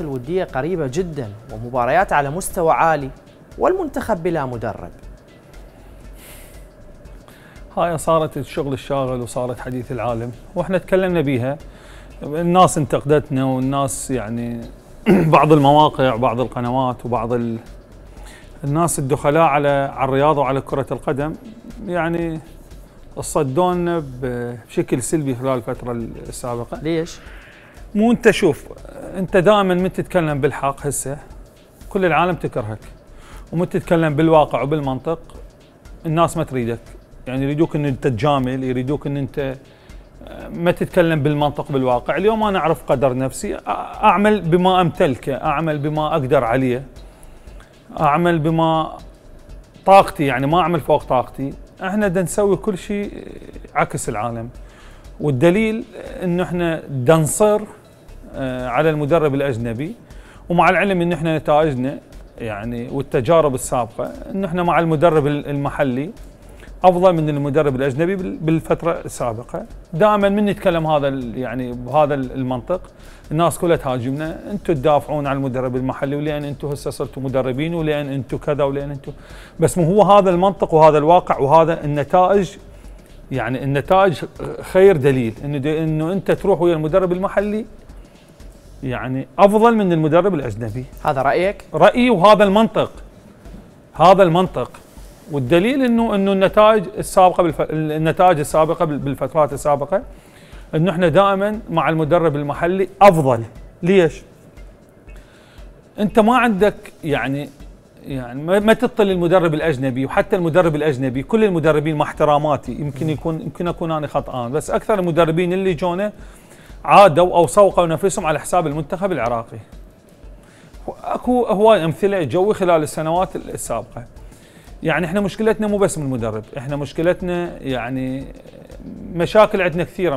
الودية قريبة جدا ومباريات على مستوى عالي والمنتخب بلا مدرب هاي صارت الشغل الشاغل وصارت حديث العالم واحنا تكلمنا بيها الناس انتقدتنا والناس يعني بعض المواقع بعض القنوات وبعض ال... الناس الدخلاء على على الرياضة وعلى كرة القدم يعني صدونا بشكل سلبي خلال الفترة السابقة ليش؟ مو انت شوف انت دائما من تتكلم بالحق هسه كل العالم تكرهك ومن تتكلم بالواقع وبالمنطق الناس ما تريدك يعني يريدوك ان انت تجامل يريدوك ان انت ما تتكلم بالمنطق بالواقع اليوم انا اعرف قدر نفسي اعمل بما امتلكه اعمل بما اقدر عليه اعمل بما طاقتي يعني ما اعمل فوق طاقتي احنا دا نسوي كل شيء عكس العالم والدليل انه احنا دنصر نصر آه، على المدرب الاجنبي ومع العلم ان احنا نتائجنا يعني والتجارب السابقه ان احنا مع المدرب المحلي افضل من المدرب الاجنبي بالفتره السابقه دائما من نتكلم هذا يعني بهذا المنطق الناس كلها تهاجمنا انتم تدافعون عن المدرب المحلي ولان انتم هسه صرتوا مدربين ولان انتم كذا ولان انتم بس مو هو هذا المنطق وهذا الواقع وهذا النتائج يعني النتائج خير دليل انه انه انت تروح ويا المدرب المحلي يعني افضل من المدرب الاجنبي هذا رايك رايي وهذا المنطق هذا المنطق والدليل انه انه النتائج السابقه بالف... النتائج السابقه بالفترات السابقه انه احنا دائما مع المدرب المحلي افضل ليش انت ما عندك يعني يعني ما تطل المدرب الاجنبي وحتى المدرب الاجنبي كل المدربين مع احتراماتي يمكن يكون يمكن اكون انا خطأان بس اكثر المدربين اللي جونا عادوا او سوقوا نفسهم على حساب المنتخب العراقي اكو هواي امثله جوي خلال السنوات السابقه يعني احنا مشكلتنا مو بس من المدرب احنا مشكلتنا يعني مشاكل عندنا كثيره